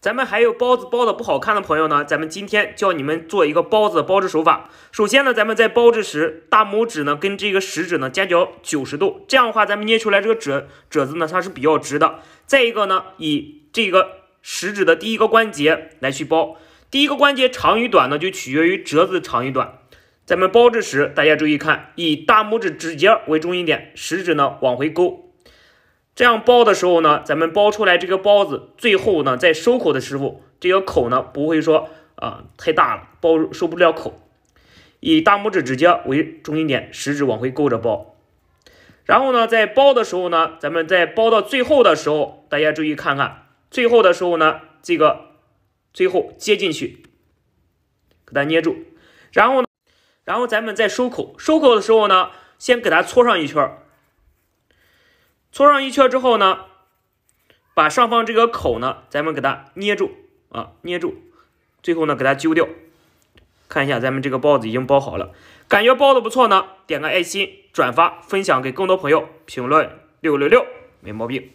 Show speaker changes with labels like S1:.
S1: 咱们还有包子包的不好看的朋友呢，咱们今天教你们做一个包子的包制手法。首先呢，咱们在包制时，大拇指呢跟这个食指呢夹角九十度，这样的话，咱们捏出来这个褶褶子呢，它是比较直的。再一个呢，以这个食指的第一个关节来去包，第一个关节长与短呢，就取决于褶子长与短。咱们包制时，大家注意看，以大拇指指尖为中心点，食指呢往回勾。这样包的时候呢，咱们包出来这个包子，最后呢在收口的时候，这个口呢不会说啊太大了，包收不了口。以大拇指指尖为中心点，食指往回勾着包。然后呢，在包的时候呢，咱们在包到最后的时候，大家注意看看，最后的时候呢，这个最后接进去，给它捏住。然后呢，然后咱们在收口，收口的时候呢，先给它搓上一圈搓上一圈之后呢，把上方这个口呢，咱们给它捏住啊，捏住，最后呢给它揪掉。看一下咱们这个包子已经包好了，感觉包的不错呢，点个爱心，转发分享给更多朋友，评论六六六，没毛病。